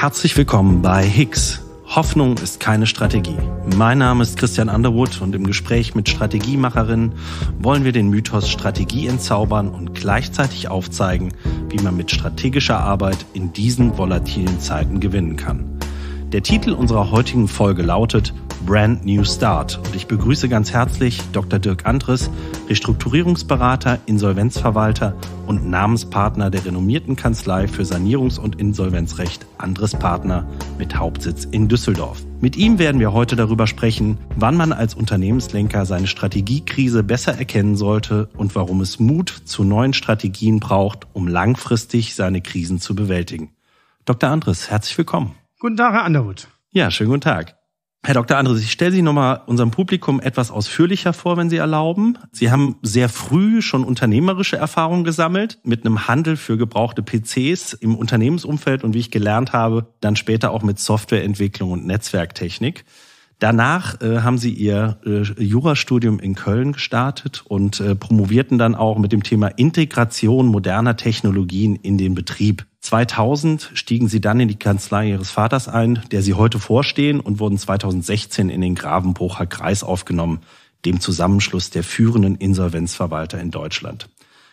Herzlich willkommen bei Hicks. Hoffnung ist keine Strategie. Mein Name ist Christian Underwood und im Gespräch mit Strategiemacherinnen wollen wir den Mythos Strategie entzaubern und gleichzeitig aufzeigen, wie man mit strategischer Arbeit in diesen volatilen Zeiten gewinnen kann. Der Titel unserer heutigen Folge lautet Brand New Start und ich begrüße ganz herzlich Dr. Dirk Andres, Restrukturierungsberater, Insolvenzverwalter und Namenspartner der renommierten Kanzlei für Sanierungs- und Insolvenzrecht Andres Partner mit Hauptsitz in Düsseldorf. Mit ihm werden wir heute darüber sprechen, wann man als Unternehmenslenker seine Strategiekrise besser erkennen sollte und warum es Mut zu neuen Strategien braucht, um langfristig seine Krisen zu bewältigen. Dr. Andres, herzlich willkommen. Guten Tag, Herr Underwood. Ja, schönen guten Tag. Herr Dr. Andres, ich stelle Sie nochmal unserem Publikum etwas ausführlicher vor, wenn Sie erlauben. Sie haben sehr früh schon unternehmerische Erfahrungen gesammelt mit einem Handel für gebrauchte PCs im Unternehmensumfeld und wie ich gelernt habe, dann später auch mit Softwareentwicklung und Netzwerktechnik. Danach äh, haben sie ihr äh, Jurastudium in Köln gestartet und äh, promovierten dann auch mit dem Thema Integration moderner Technologien in den Betrieb. 2000 stiegen sie dann in die Kanzlei ihres Vaters ein, der sie heute vorstehen und wurden 2016 in den Gravenbrucher Kreis aufgenommen, dem Zusammenschluss der führenden Insolvenzverwalter in Deutschland.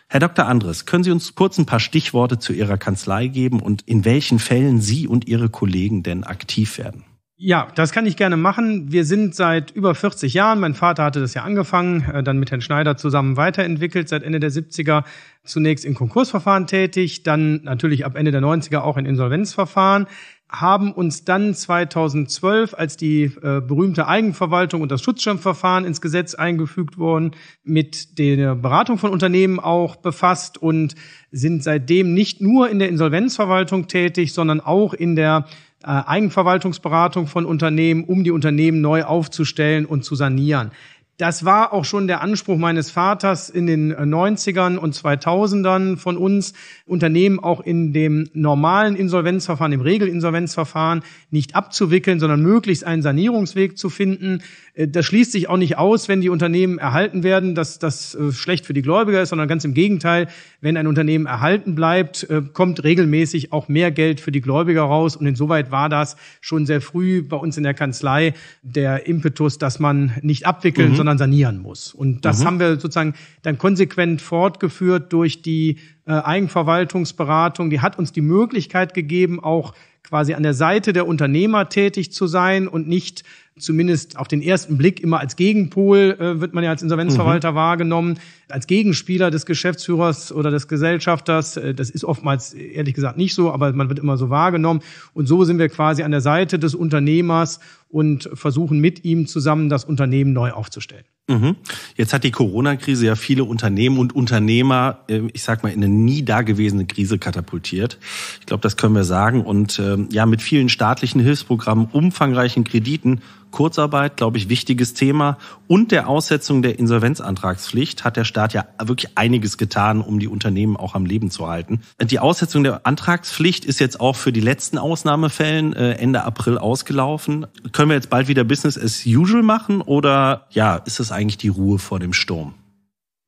Herr Dr. Andres, können Sie uns kurz ein paar Stichworte zu Ihrer Kanzlei geben und in welchen Fällen Sie und Ihre Kollegen denn aktiv werden? Ja, das kann ich gerne machen. Wir sind seit über 40 Jahren, mein Vater hatte das ja angefangen, äh, dann mit Herrn Schneider zusammen weiterentwickelt, seit Ende der 70er zunächst in Konkursverfahren tätig, dann natürlich ab Ende der 90er auch in Insolvenzverfahren, haben uns dann 2012, als die äh, berühmte Eigenverwaltung und das Schutzschirmverfahren ins Gesetz eingefügt wurden, mit der Beratung von Unternehmen auch befasst und sind seitdem nicht nur in der Insolvenzverwaltung tätig, sondern auch in der äh, Eigenverwaltungsberatung von Unternehmen, um die Unternehmen neu aufzustellen und zu sanieren das war auch schon der Anspruch meines Vaters in den 90ern äh, und 2000ern von uns, Unternehmen auch in dem normalen Insolvenzverfahren, im Regelinsolvenzverfahren nicht abzuwickeln, sondern möglichst einen Sanierungsweg zu finden. Äh, das schließt sich auch nicht aus, wenn die Unternehmen erhalten werden, dass das äh, schlecht für die Gläubiger ist, sondern ganz im Gegenteil, wenn ein Unternehmen erhalten bleibt, kommt regelmäßig auch mehr Geld für die Gläubiger raus. Und insoweit war das schon sehr früh bei uns in der Kanzlei der Impetus, dass man nicht abwickeln, mhm. sondern sondern sanieren muss. Und das mhm. haben wir sozusagen dann konsequent fortgeführt durch die äh, Eigenverwaltungsberatung. Die hat uns die Möglichkeit gegeben, auch quasi an der Seite der Unternehmer tätig zu sein und nicht zumindest auf den ersten Blick immer als Gegenpol äh, wird man ja als Insolvenzverwalter mhm. wahrgenommen, als Gegenspieler des Geschäftsführers oder des Gesellschafters. Äh, das ist oftmals ehrlich gesagt nicht so, aber man wird immer so wahrgenommen. Und so sind wir quasi an der Seite des Unternehmers und versuchen mit ihm zusammen das Unternehmen neu aufzustellen. Mhm. Jetzt hat die Corona-Krise ja viele Unternehmen und Unternehmer, äh, ich sag mal, in eine nie dagewesene Krise katapultiert. Ich glaube, das können wir sagen. Und ähm, ja, mit vielen staatlichen Hilfsprogrammen, umfangreichen Krediten, Kurzarbeit, glaube ich, wichtiges Thema und der Aussetzung der Insolvenzantragspflicht hat der Staat da hat ja wirklich einiges getan, um die Unternehmen auch am Leben zu halten. Die Aussetzung der Antragspflicht ist jetzt auch für die letzten Ausnahmefällen äh, Ende April ausgelaufen. Können wir jetzt bald wieder Business as usual machen oder ja, ist das eigentlich die Ruhe vor dem Sturm?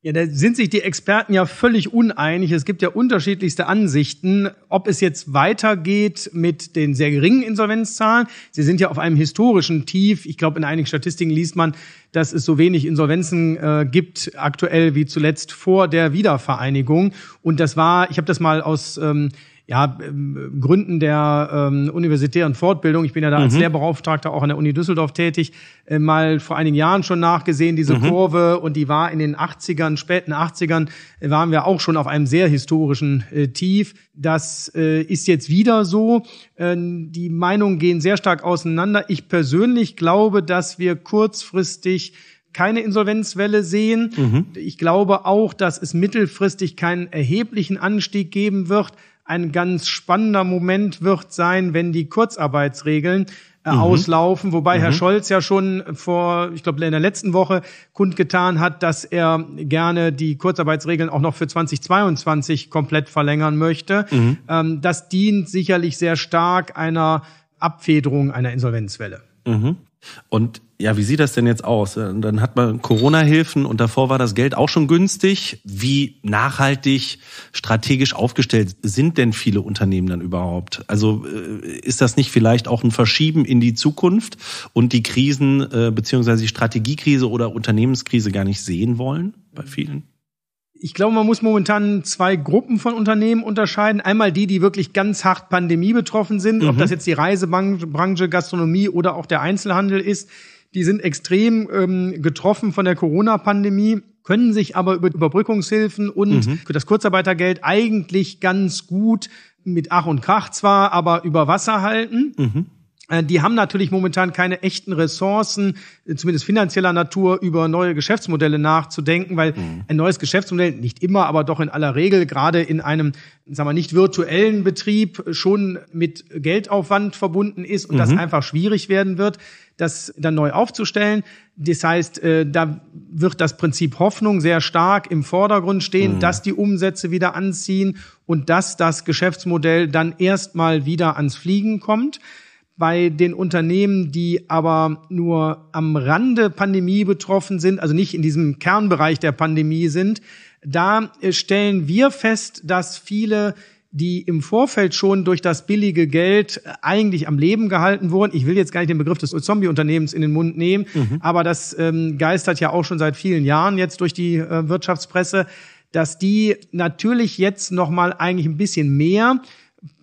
Ja, da sind sich die Experten ja völlig uneinig. Es gibt ja unterschiedlichste Ansichten, ob es jetzt weitergeht mit den sehr geringen Insolvenzzahlen. Sie sind ja auf einem historischen Tief. Ich glaube, in einigen Statistiken liest man, dass es so wenig Insolvenzen äh, gibt aktuell wie zuletzt vor der Wiedervereinigung. Und das war, ich habe das mal aus ähm, ja, ähm, Gründen der ähm, universitären Fortbildung, ich bin ja da mhm. als Lehrbeauftragter auch an der Uni Düsseldorf tätig, äh, mal vor einigen Jahren schon nachgesehen, diese mhm. Kurve. Und die war in den 80ern, späten 80ern, äh, waren wir auch schon auf einem sehr historischen äh, Tief. Das äh, ist jetzt wieder so. Äh, die Meinungen gehen sehr stark auseinander. Ich persönlich glaube, dass wir kurzfristig keine Insolvenzwelle sehen. Mhm. Ich glaube auch, dass es mittelfristig keinen erheblichen Anstieg geben wird. Ein ganz spannender Moment wird sein, wenn die Kurzarbeitsregeln äh, mhm. auslaufen, wobei mhm. Herr Scholz ja schon vor, ich glaube, in der letzten Woche kundgetan hat, dass er gerne die Kurzarbeitsregeln auch noch für 2022 komplett verlängern möchte. Mhm. Ähm, das dient sicherlich sehr stark einer Abfederung einer Insolvenzwelle. Mhm. Und ja, wie sieht das denn jetzt aus? Äh, dann hat man Corona-Hilfen und davor war das Geld auch schon günstig. Wie nachhaltig, strategisch aufgestellt sind denn viele Unternehmen dann überhaupt? Also äh, ist das nicht vielleicht auch ein Verschieben in die Zukunft und die Krisen äh, beziehungsweise die Strategiekrise oder Unternehmenskrise gar nicht sehen wollen bei vielen? ich glaube, man muss momentan zwei Gruppen von Unternehmen unterscheiden. Einmal die, die wirklich ganz hart Pandemie betroffen sind, mhm. ob das jetzt die Reisebranche, Gastronomie oder auch der Einzelhandel ist. Die sind extrem ähm, getroffen von der Corona-Pandemie, können sich aber über Überbrückungshilfen und mhm. das Kurzarbeitergeld eigentlich ganz gut mit Ach und Krach zwar, aber über Wasser halten. Mhm. Äh, die haben natürlich momentan keine echten Ressourcen, äh, zumindest finanzieller Natur, über neue Geschäftsmodelle nachzudenken, weil mhm. ein neues Geschäftsmodell nicht immer, aber doch in aller Regel gerade in einem, sagen wir, nicht virtuellen Betrieb äh, schon mit Geldaufwand verbunden ist und mhm. das einfach schwierig werden wird, das dann neu aufzustellen. Das heißt, da wird das Prinzip Hoffnung sehr stark im Vordergrund stehen, mhm. dass die Umsätze wieder anziehen und dass das Geschäftsmodell dann erstmal wieder ans Fliegen kommt bei den Unternehmen, die aber nur am Rande Pandemie betroffen sind, also nicht in diesem Kernbereich der Pandemie sind, da äh, stellen wir fest, dass viele die im Vorfeld schon durch das billige Geld äh, eigentlich am Leben gehalten wurden. Ich will jetzt gar nicht den Begriff des Zombie-Unternehmens in den Mund nehmen, mhm. aber das ähm, geistert ja auch schon seit vielen Jahren jetzt durch die äh, Wirtschaftspresse, dass die natürlich jetzt noch mal eigentlich ein bisschen mehr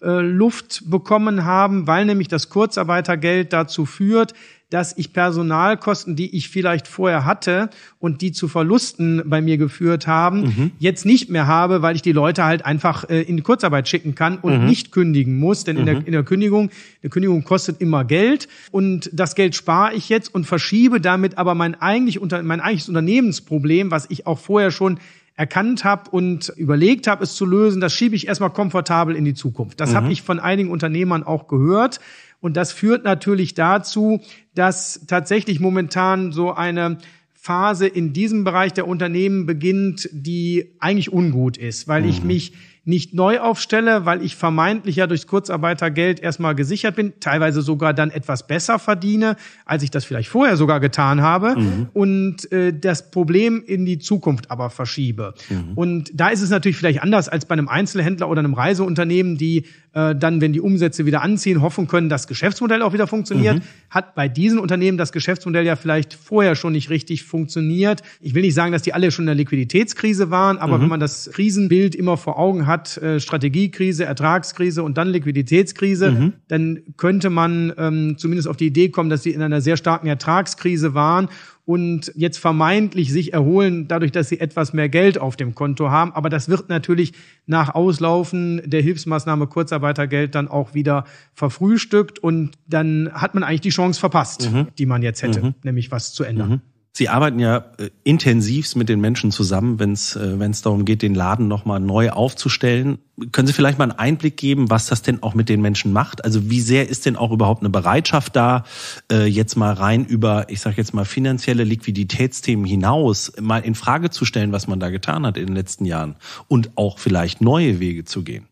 äh, Luft bekommen haben, weil nämlich das Kurzarbeitergeld dazu führt, dass ich Personalkosten, die ich vielleicht vorher hatte und die zu Verlusten bei mir geführt haben, mhm. jetzt nicht mehr habe, weil ich die Leute halt einfach äh, in Kurzarbeit schicken kann und mhm. nicht kündigen muss. Denn mhm. in, der, mhm. in der Kündigung, eine Kündigung kostet immer Geld und das Geld spare ich jetzt und verschiebe damit aber mein, eigentlich unter, mein eigentliches Unternehmensproblem, was ich auch vorher schon erkannt habe und überlegt habe, es zu lösen, das schiebe ich erstmal komfortabel in die Zukunft. Das mhm. habe ich von einigen Unternehmern auch gehört. Und das führt natürlich dazu, dass tatsächlich momentan so eine Phase in diesem Bereich der Unternehmen beginnt, die eigentlich ungut ist, weil mhm. ich mich nicht neu aufstelle, weil ich vermeintlich ja durchs Kurzarbeitergeld erstmal gesichert bin, teilweise sogar dann etwas besser verdiene, als ich das vielleicht vorher sogar getan habe mhm. und äh, das Problem in die Zukunft aber verschiebe. Mhm. Und da ist es natürlich vielleicht anders als bei einem Einzelhändler oder einem Reiseunternehmen, die äh, dann, wenn die Umsätze wieder anziehen, hoffen können, dass Geschäftsmodell auch wieder funktioniert. Mhm. Hat bei diesen Unternehmen das Geschäftsmodell ja vielleicht vorher schon nicht richtig funktioniert. Ich will nicht sagen, dass die alle schon in der Liquiditätskrise waren, aber mhm. wenn man das Krisenbild immer vor Augen hat, hat äh, Strategiekrise, Ertragskrise und dann Liquiditätskrise, mhm. dann könnte man ähm, zumindest auf die Idee kommen, dass sie in einer sehr starken Ertragskrise waren und jetzt vermeintlich sich erholen, dadurch, dass sie etwas mehr Geld auf dem Konto haben. Aber das wird natürlich nach Auslaufen der Hilfsmaßnahme Kurzarbeitergeld dann auch wieder verfrühstückt und dann hat man eigentlich die Chance verpasst, mhm. die man jetzt hätte, mhm. nämlich was zu ändern. Mhm. Sie arbeiten ja äh, intensivst mit den Menschen zusammen, wenn es äh, wenn's darum geht, den Laden nochmal neu aufzustellen. Können Sie vielleicht mal einen Einblick geben, was das denn auch mit den Menschen macht? Also wie sehr ist denn auch überhaupt eine Bereitschaft da, äh, jetzt mal rein über, ich sage jetzt mal, finanzielle Liquiditätsthemen hinaus mal in Frage zu stellen, was man da getan hat in den letzten Jahren und auch vielleicht neue Wege zu gehen?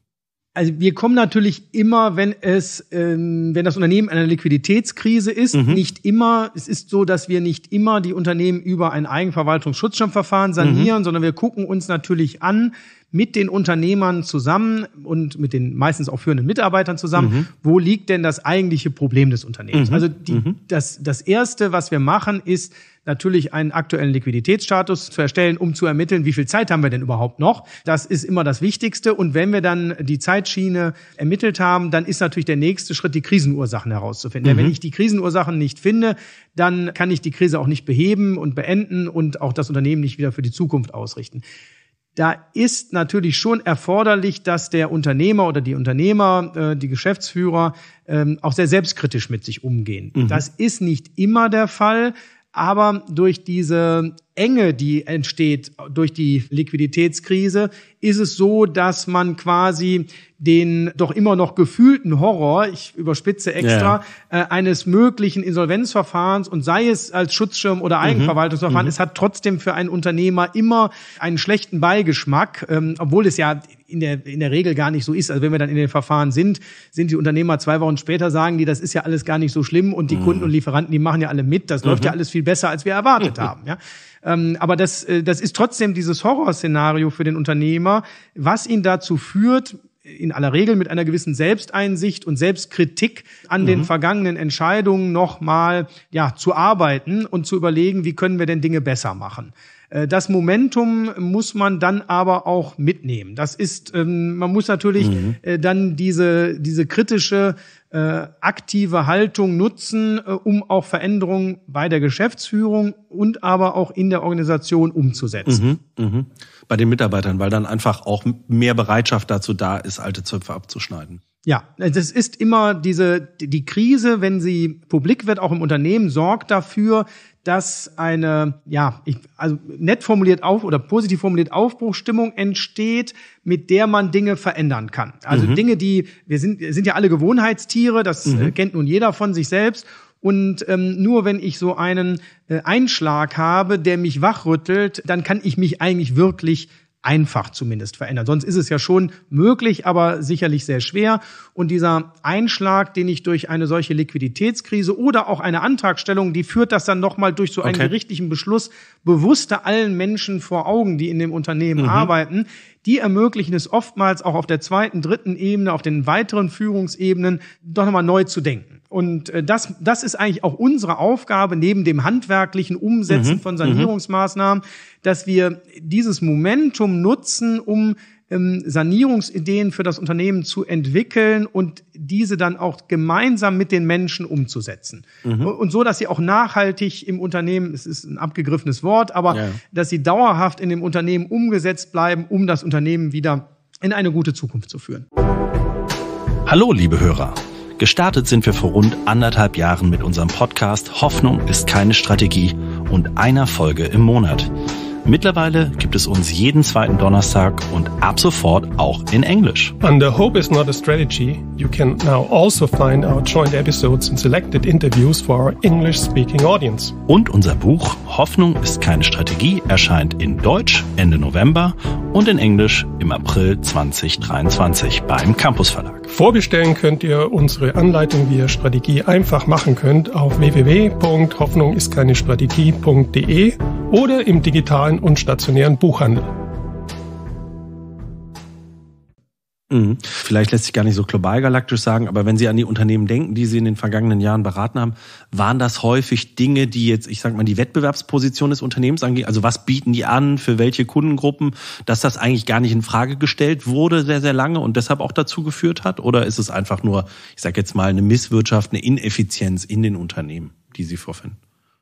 also wir kommen natürlich immer, wenn es, ähm, wenn das Unternehmen einer Liquiditätskrise ist, mhm. nicht immer, es ist so, dass wir nicht immer die Unternehmen über ein Eigenverwaltungsschutzschirmverfahren sanieren, mhm. sondern wir gucken uns natürlich an, mit den Unternehmern zusammen und mit den meistens auch führenden Mitarbeitern zusammen, mhm. wo liegt denn das eigentliche Problem des Unternehmens? Mhm. Also die, mhm. das, das Erste, was wir machen, ist natürlich einen aktuellen Liquiditätsstatus zu erstellen, um zu ermitteln, wie viel Zeit haben wir denn überhaupt noch. Das ist immer das Wichtigste. Und wenn wir dann die Zeitschiene ermittelt haben, dann ist natürlich der nächste Schritt, die Krisenursachen herauszufinden. Mhm. Denn wenn mhm. ich die Krisenursachen nicht finde, dann kann ich die Krise auch nicht beheben und beenden und auch das Unternehmen nicht wieder für die Zukunft ausrichten da ist natürlich schon erforderlich, dass der Unternehmer oder die Unternehmer, äh, die Geschäftsführer ähm, auch sehr selbstkritisch mit sich umgehen. Mhm. Das ist nicht immer der Fall. Aber durch diese Enge, die entsteht durch die Liquiditätskrise, ist es so, dass man quasi den doch immer noch gefühlten Horror, ich überspitze extra, yeah. äh, eines möglichen Insolvenzverfahrens und sei es als Schutzschirm oder mhm. Eigenverwaltungsverfahren, mhm. es hat trotzdem für einen Unternehmer immer einen schlechten Beigeschmack, ähm, obwohl es ja in der, in der Regel gar nicht so ist. Also wenn wir dann in den Verfahren sind, sind die Unternehmer zwei Wochen später, sagen die, das ist ja alles gar nicht so schlimm und die mhm. Kunden und Lieferanten, die machen ja alle mit, das mhm. läuft ja mhm. alles viel besser, als wir erwartet mhm. haben. Ja? Ähm, aber das, äh, das ist trotzdem dieses Horrorszenario für den Unternehmer, was ihn dazu führt, in aller Regel mit einer gewissen Selbsteinsicht und Selbstkritik an mhm. den vergangenen Entscheidungen nochmal ja, zu arbeiten und zu überlegen, wie können wir denn Dinge besser machen. Äh, das Momentum muss man dann aber auch mitnehmen. Das ist, ähm, man muss natürlich mhm. Äh, dann diese, diese kritische, äh, aktive Haltung nutzen, um auch Veränderungen bei der Geschäftsführung und aber auch in der Organisation umzusetzen. Mhm. Mhm. Bei den Mitarbeitern, weil dann einfach auch mehr Bereitschaft dazu da ist, alte Zöpfe abzuschneiden. Ja, es ist immer diese, die Krise, wenn sie publik wird, auch im Unternehmen, sorgt dafür, dass eine, ja, ich, also nett formuliert auf oder positiv formuliert Aufbruchstimmung entsteht, mit der man Dinge verändern kann. Also mhm. Dinge, die, wir sind, sind ja alle Gewohnheitstiere, das äh, mhm. kennt nun jeder von sich selbst. Und ähm, nur wenn ich so einen äh, Einschlag habe, der mich wachrüttelt, dann kann ich mich eigentlich wirklich einfach zumindest verändern. Sonst ist es ja schon möglich, aber sicherlich sehr schwer. Und dieser Einschlag, den ich durch eine solche Liquiditätskrise oder auch eine Antragstellung, die führt das dann nochmal durch so einen okay. gerichtlichen Beschluss bewusster allen Menschen vor Augen, die in dem Unternehmen mhm. arbeiten, die ermöglichen es oftmals auch auf der zweiten, dritten Ebene, auf den weiteren Führungsebenen, doch nochmal neu zu denken. Und äh, das, das ist eigentlich auch unsere Aufgabe neben dem handwerklichen Umsetzen mhm. von mhm. Sanierungsmaßnahmen, dass wir dieses Momentum nutzen, um ähm, Sanierungsideen für das Unternehmen zu entwickeln und diese dann auch gemeinsam mit den Menschen umzusetzen. Mhm. Und so, dass sie auch nachhaltig im Unternehmen, es ist ein abgegriffenes Wort, aber ja. dass sie dauerhaft in dem Unternehmen umgesetzt bleiben, um das Unternehmen wieder in eine gute Zukunft zu führen. Hallo, liebe Hörer. Gestartet sind wir vor rund anderthalb Jahren mit unserem Podcast Hoffnung ist keine Strategie und einer Folge im Monat. Mittlerweile gibt es uns jeden zweiten Donnerstag und ab sofort auch in Englisch. Under Hope is not a strategy, you can now also find our joint episodes and selected interviews for our English-speaking audience. Und unser Buch Hoffnung ist keine Strategie erscheint in Deutsch Ende November und in Englisch im April 2023 beim Campus Verlag. Vorbestellen könnt ihr unsere Anleitung, wie ihr Strategie einfach machen könnt, auf www.hoffnungistkeinestrategie.de oder im digitalen und stationären Buchhandel. Mhm. Vielleicht lässt sich gar nicht so global galaktisch sagen, aber wenn Sie an die Unternehmen denken, die Sie in den vergangenen Jahren beraten haben, waren das häufig Dinge, die jetzt, ich sag mal, die Wettbewerbsposition des Unternehmens angehen? Also was bieten die an, für welche Kundengruppen, dass das eigentlich gar nicht in Frage gestellt wurde sehr, sehr lange und deshalb auch dazu geführt hat? Oder ist es einfach nur, ich sag jetzt mal, eine Misswirtschaft, eine Ineffizienz in den Unternehmen, die Sie vorfinden?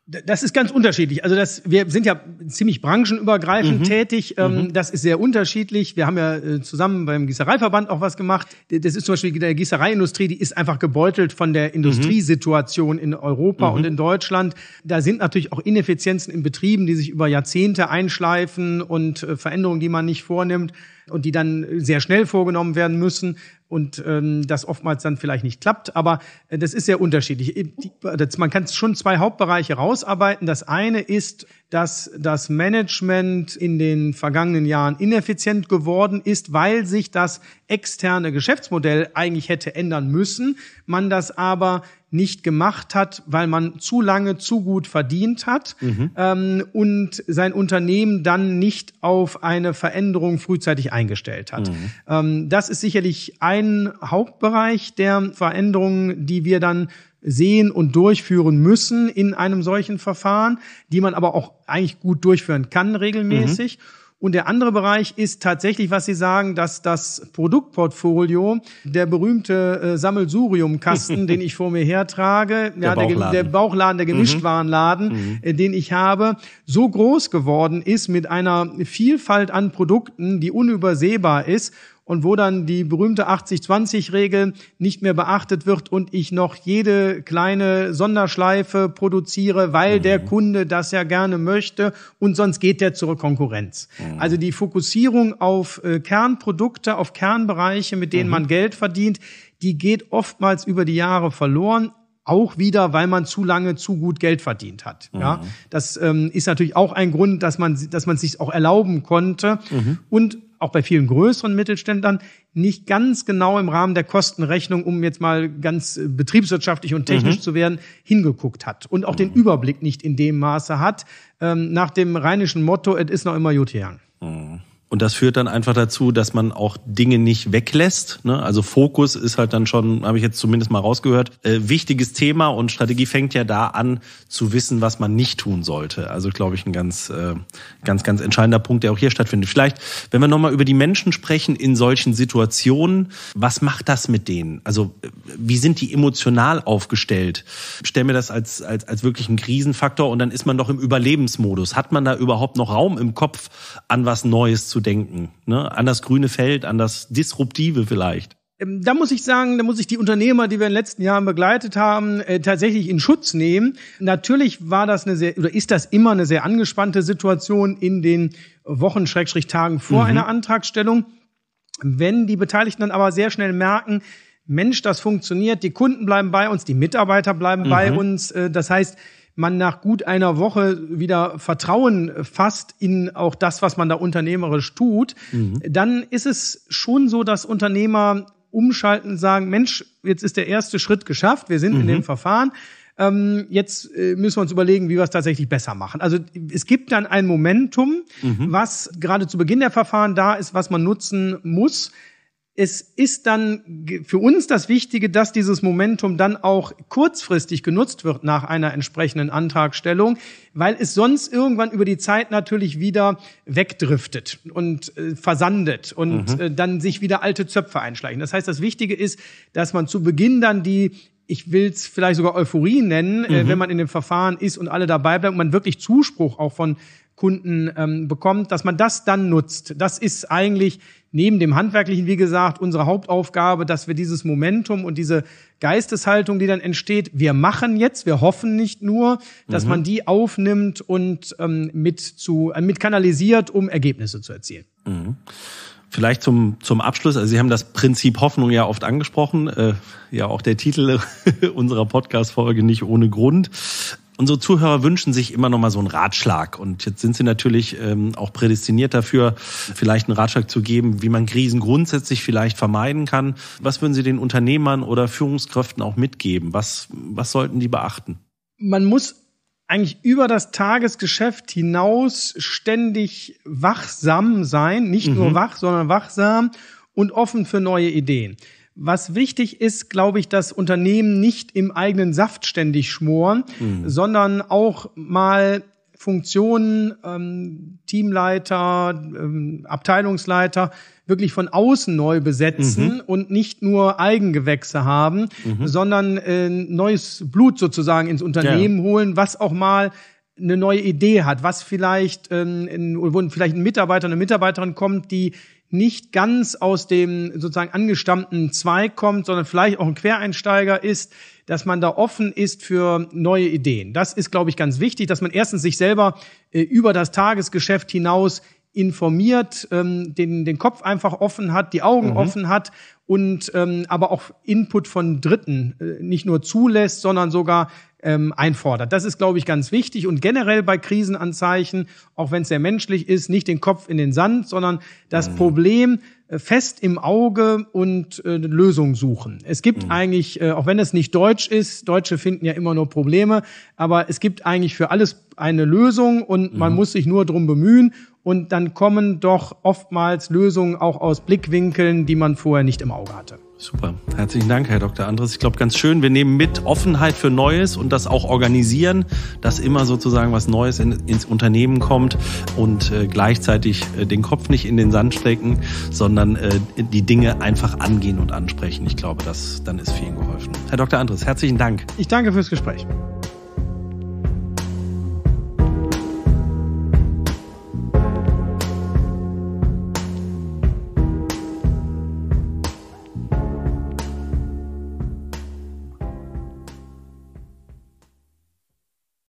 Das ist ganz unterschiedlich. Also das, wir sind ja ziemlich branchenübergreifend mhm. tätig. Ähm, mhm. Das ist sehr unterschiedlich. Wir haben ja äh, zusammen beim Gießereiverband auch was gemacht. Das ist zum Beispiel der Gießereiindustrie, die ist einfach gebeutelt von der mhm. Industriesituation in Europa mhm. und in Deutschland. Da sind natürlich auch Ineffizienzen in Betrieben, die sich über Jahrzehnte einschleifen und äh, Veränderungen, die man nicht vornimmt und die dann äh, sehr schnell vorgenommen werden müssen und ähm, das oftmals dann vielleicht nicht klappt. Aber äh, das ist sehr unterschiedlich. Äh, man kann schon zwei Hauptbereiche rausarbeiten. Das eine ist, dass das Management in den vergangenen Jahren ineffizient geworden ist, weil sich das externe Geschäftsmodell eigentlich hätte ändern müssen, man das aber nicht gemacht hat, weil man zu lange zu gut verdient hat mhm. ähm, und sein Unternehmen dann nicht auf eine Veränderung frühzeitig eingestellt hat. Mhm. Ähm, das ist sicherlich ein einen Hauptbereich der Veränderungen, die wir dann sehen und durchführen müssen in einem solchen Verfahren, die man aber auch eigentlich gut durchführen kann regelmäßig. Mhm. Und der andere Bereich ist tatsächlich, was Sie sagen, dass das Produktportfolio, der berühmte äh, Sammelsuriumkasten, den ich vor mir hertrage, der, ja, Bauchladen. der Bauchladen, der mhm. Gemischtwarenladen, mhm. äh, den ich habe, so groß geworden ist mit einer Vielfalt an Produkten, die unübersehbar ist und wo dann die berühmte 80-20-Regel nicht mehr beachtet wird und ich noch jede kleine Sonderschleife produziere, weil mhm. der Kunde das ja gerne möchte und sonst geht der zur Konkurrenz. Mhm. Also die Fokussierung auf äh, Kernprodukte, auf Kernbereiche, mit denen mhm. man Geld verdient, die geht oftmals über die Jahre verloren, auch wieder, weil man zu lange zu gut Geld verdient hat. Mhm. Ja, das ähm, ist natürlich auch ein Grund, dass man, dass man sich auch erlauben konnte. Mhm. Und auch bei vielen größeren Mittelständlern nicht ganz genau im Rahmen der Kostenrechnung, um jetzt mal ganz äh, betriebswirtschaftlich und technisch mhm. zu werden, hingeguckt hat und auch mhm. den Überblick nicht in dem Maße hat, ähm, nach dem rheinischen Motto, es ist noch immer Jutiang. Mhm. Und das führt dann einfach dazu, dass man auch Dinge nicht weglässt. Ne? Also Fokus ist halt dann schon, habe ich jetzt zumindest mal rausgehört, äh, wichtiges Thema und Strategie fängt ja da an zu wissen, was man nicht tun sollte. Also glaube ich ein ganz, äh, ganz, ganz entscheidender Punkt, der auch hier stattfindet. Vielleicht, wenn wir nochmal über die Menschen sprechen in solchen Situationen, was macht das mit denen? Also äh, wie sind die emotional aufgestellt? Ich stell mir das als, als, als wirklich einen Krisenfaktor und dann ist man doch im Überlebensmodus. Hat man da überhaupt noch Raum im Kopf, an was Neues zu denken. Ne? An das grüne Feld, an das Disruptive vielleicht ähm, da muss ich sagen, da muss ich die Unternehmer, die wir in den letzten Jahren begleitet haben, äh, tatsächlich in Schutz nehmen. Natürlich war das eine sehr oder ist das immer eine sehr angespannte Situation in den Wochen Schrägstrich Tagen vor mhm. einer Antragstellung. Wenn die Beteiligten dann aber sehr schnell merken, Mensch, das funktioniert, die Kunden bleiben bei uns, die Mitarbeiter bleiben mhm. bei uns, äh, das heißt, man nach gut einer Woche wieder Vertrauen fasst in auch das, was man da unternehmerisch tut, mhm. dann ist es schon so, dass Unternehmer umschalten sagen, Mensch, jetzt ist der erste Schritt geschafft, wir sind mhm. in dem mhm. Verfahren. Ähm, jetzt äh, müssen wir uns überlegen, wie wir es tatsächlich besser machen. Also es gibt dann ein Momentum, mhm. was gerade zu Beginn der Verfahren da ist, was man nutzen muss es ist dann für uns das Wichtige, dass dieses Momentum dann auch kurzfristig genutzt wird nach einer entsprechenden Antragstellung, weil es sonst irgendwann über die Zeit natürlich wieder wegdriftet und äh, versandet und mhm. äh, dann sich wieder alte Zöpfe einschleichen. Das heißt, das Wichtige ist, dass man zu Beginn dann die ich will es vielleicht sogar Euphorie nennen, äh, mhm. äh, wenn man in dem Verfahren ist und alle dabei bleiben und man wirklich Zuspruch auch von Kunden ähm, bekommt, dass man das dann nutzt. Das ist eigentlich neben dem Handwerklichen, wie gesagt, unsere Hauptaufgabe, dass wir dieses Momentum und diese Geisteshaltung, die dann entsteht, wir machen jetzt, wir hoffen nicht nur, dass mhm. man die aufnimmt und ähm, mit, zu, äh, mit kanalisiert, um Ergebnisse zu erzielen. Mhm. Vielleicht zum, zum Abschluss, also Sie haben das Prinzip Hoffnung ja oft angesprochen, äh, ja auch der Titel unserer Podcast-Folge nicht ohne Grund unsere Zuhörer wünschen sich immer noch mal so einen Ratschlag. Und jetzt sind sie natürlich ähm, auch prädestiniert dafür, vielleicht einen Ratschlag zu geben, wie man Krisen grundsätzlich vielleicht vermeiden kann. Was würden Sie den Unternehmern oder Führungskräften auch mitgeben? Was, was sollten die beachten? Man muss eigentlich über das Tagesgeschäft hinaus ständig wachsam sein, nicht mhm. nur wach, sondern wachsam und offen für neue Ideen. Was wichtig ist, glaube ich, dass Unternehmen nicht im eigenen Saft ständig schmoren, mhm. sondern auch mal Funktionen, ähm, Teamleiter, ähm, Abteilungsleiter wirklich von außen neu besetzen mhm. und nicht nur Eigengewächse haben, mhm. sondern äh, neues Blut sozusagen ins Unternehmen ja. holen, was auch mal eine neue Idee hat, was vielleicht, ähm, wo vielleicht ein Mitarbeiter, eine Mitarbeiterin kommt, die nicht ganz aus dem sozusagen angestammten Zweig kommt, sondern vielleicht auch ein Quereinsteiger ist, dass man da offen ist für neue Ideen. Das ist, glaube ich, ganz wichtig, dass man erstens sich selber äh, über das Tagesgeschäft hinaus informiert, ähm, den, den Kopf einfach offen hat, die Augen mhm. offen hat und ähm, aber auch Input von Dritten äh, nicht nur zulässt, sondern sogar ähm, einfordert. Das ist, glaube ich, ganz wichtig und generell bei Krisenanzeichen, auch wenn es sehr menschlich ist, nicht den Kopf in den Sand, sondern das mhm. Problem äh, fest im Auge und äh, Lösungen suchen. Es gibt mhm. eigentlich, äh, auch wenn es nicht deutsch ist, Deutsche finden ja immer nur Probleme, aber es gibt eigentlich für alles eine Lösung und mhm. man muss sich nur drum bemühen und dann kommen doch oftmals Lösungen auch aus Blickwinkeln, die man vorher nicht im Auge hatte. Super. Herzlichen Dank, Herr Dr. Andres. Ich glaube, ganz schön. Wir nehmen mit Offenheit für Neues und das auch organisieren, dass immer sozusagen was Neues in, ins Unternehmen kommt und äh, gleichzeitig äh, den Kopf nicht in den Sand stecken, sondern äh, die Dinge einfach angehen und ansprechen. Ich glaube, das, dann ist vielen geholfen. Herr Dr. Andres, herzlichen Dank. Ich danke fürs Gespräch.